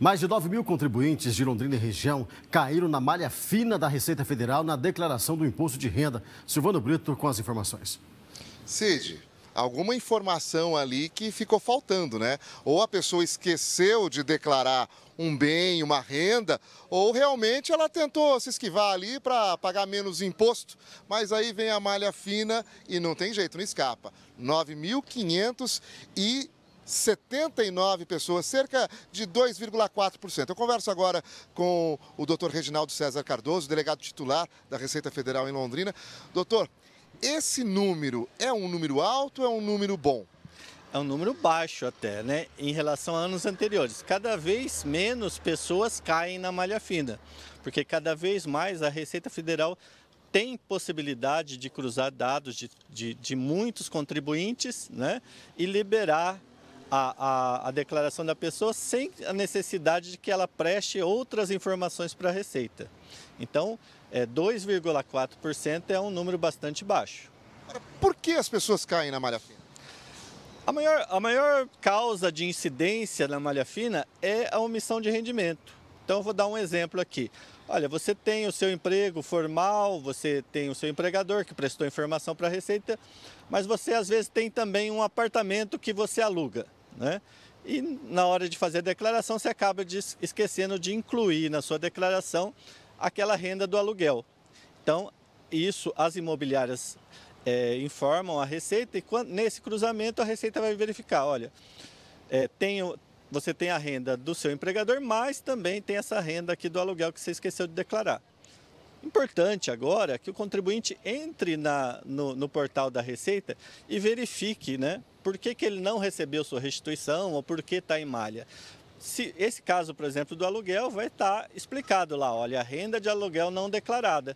Mais de 9 mil contribuintes de Londrina e região caíram na malha fina da Receita Federal na declaração do imposto de renda. Silvano Brito com as informações. Cid, alguma informação ali que ficou faltando, né? Ou a pessoa esqueceu de declarar um bem, uma renda, ou realmente ela tentou se esquivar ali para pagar menos imposto, mas aí vem a malha fina e não tem jeito, não escapa. 9.500 e 79 pessoas, cerca de 2,4%. Eu converso agora com o doutor Reginaldo César Cardoso, delegado titular da Receita Federal em Londrina. Doutor, esse número é um número alto ou é um número bom? É um número baixo até, né? Em relação a anos anteriores. Cada vez menos pessoas caem na malha fina, porque cada vez mais a Receita Federal tem possibilidade de cruzar dados de, de, de muitos contribuintes né? e liberar a, a, a declaração da pessoa sem a necessidade de que ela preste outras informações para a Receita. Então, é, 2,4% é um número bastante baixo. por que as pessoas caem na malha fina? A maior, a maior causa de incidência na malha fina é a omissão de rendimento. Então, eu vou dar um exemplo aqui. Olha, você tem o seu emprego formal, você tem o seu empregador que prestou informação para a Receita, mas você às vezes tem também um apartamento que você aluga né? E na hora de fazer a declaração, você acaba de esquecendo de incluir na sua declaração aquela renda do aluguel. Então, isso as imobiliárias é, informam a Receita e quando, nesse cruzamento a Receita vai verificar, olha, é, você tem a renda do seu empregador, mas também tem essa renda aqui do aluguel que você esqueceu de declarar. Importante agora que o contribuinte entre na, no, no portal da Receita e verifique né, por que, que ele não recebeu sua restituição ou por que está em malha se esse caso, por exemplo, do aluguel, vai estar tá explicado lá, olha, a renda de aluguel não declarada.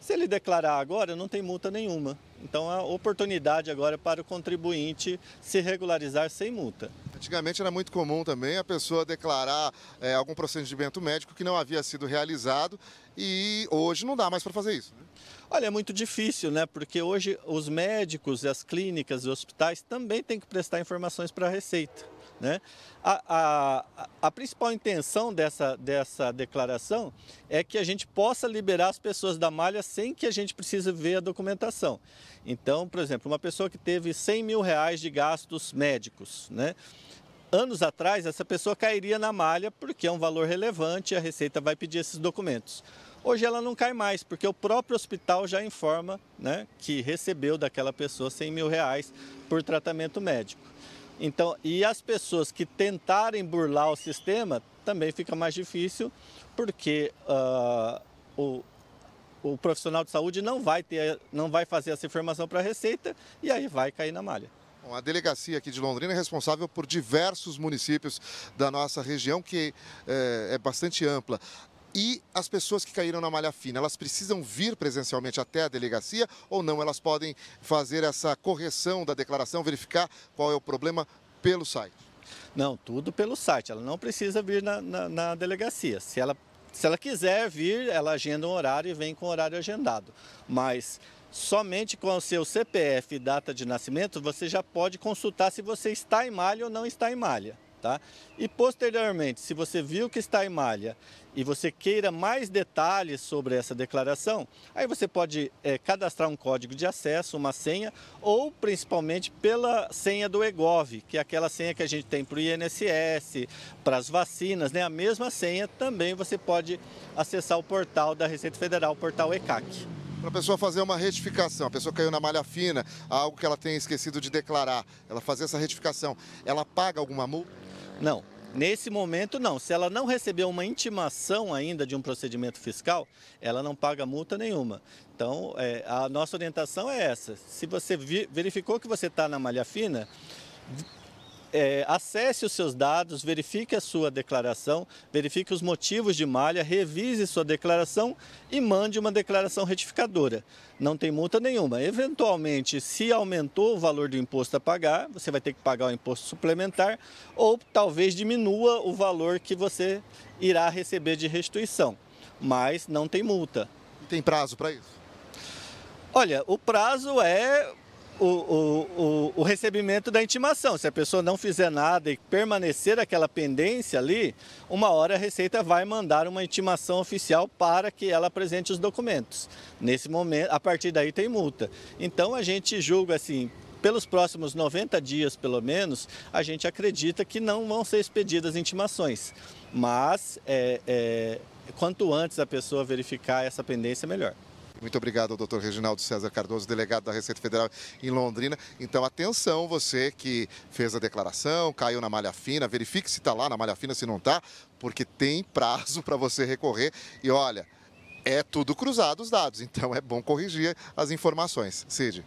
Se ele declarar agora, não tem multa nenhuma. Então, a oportunidade agora é para o contribuinte se regularizar sem multa. Antigamente era muito comum também a pessoa declarar é, algum procedimento médico que não havia sido realizado e hoje não dá mais para fazer isso. Né? Olha, é muito difícil, né? Porque hoje os médicos, as clínicas e hospitais também têm que prestar informações para a Receita. Né? A, a, a, principal intenção dessa, dessa declaração é que a gente possa liberar as pessoas da malha sem que a gente precise ver a documentação. Então, por exemplo, uma pessoa que teve 100 mil reais de gastos médicos, né? anos atrás essa pessoa cairia na malha porque é um valor relevante e a Receita vai pedir esses documentos. Hoje ela não cai mais, porque o próprio hospital já informa né, que recebeu daquela pessoa 100 mil reais por tratamento médico. Então, e as pessoas que tentarem burlar o sistema também fica mais difícil, porque uh, o, o profissional de saúde não vai, ter, não vai fazer essa informação para a Receita e aí vai cair na malha. Bom, a delegacia aqui de Londrina é responsável por diversos municípios da nossa região, que é, é bastante ampla e as pessoas que caíram na malha fina, elas precisam vir presencialmente até a delegacia ou não? Elas podem fazer essa correção da declaração, verificar qual é o problema pelo site? Não, tudo pelo site. Ela não precisa vir na, na, na delegacia. Se ela, se ela quiser vir, ela agenda um horário e vem com o horário agendado. Mas somente com o seu CPF e data de nascimento, você já pode consultar se você está em malha ou não está em malha. Tá? E posteriormente, se você viu que está em malha e você queira mais detalhes sobre essa declaração, aí você pode é, cadastrar um código de acesso, uma senha, ou principalmente pela senha do EGOV, que é aquela senha que a gente tem para o INSS, para as vacinas, né? a mesma senha também você pode acessar o portal da Receita Federal, o portal ECAC. Para a pessoa fazer uma retificação, a pessoa caiu na malha fina, algo que ela tenha esquecido de declarar, ela fazer essa retificação, ela paga alguma multa? Não, Nesse momento, não. Se ela não recebeu uma intimação ainda de um procedimento fiscal, ela não paga multa nenhuma. Então, é, a nossa orientação é essa. Se você verificou que você está na malha fina, é, acesse os seus dados, verifique a sua declaração, verifique os motivos de malha, revise sua declaração e mande uma declaração retificadora. Não tem multa nenhuma. Eventualmente, se aumentou o valor do imposto a pagar, você vai ter que pagar o imposto suplementar ou talvez diminua o valor que você irá receber de restituição. Mas não tem multa. E tem prazo para isso? Olha, o prazo é o, o, o, o recebimento da intimação. Se a pessoa não fizer nada e permanecer aquela pendência ali, uma hora a Receita vai mandar uma intimação oficial para que ela apresente os documentos. Nesse momento, a partir daí tem multa. Então a gente julga assim, pelos próximos 90 dias, pelo menos, a gente acredita que não vão ser expedidas intimações. Mas é, é, quanto antes a pessoa verificar essa pendência, melhor. Muito obrigado ao doutor Reginaldo César Cardoso, delegado da Receita Federal em Londrina. Então, atenção, você que fez a declaração, caiu na malha fina, verifique se está lá na malha fina, se não está, porque tem prazo para você recorrer. E olha, é tudo cruzado os dados, então é bom corrigir as informações. Cid.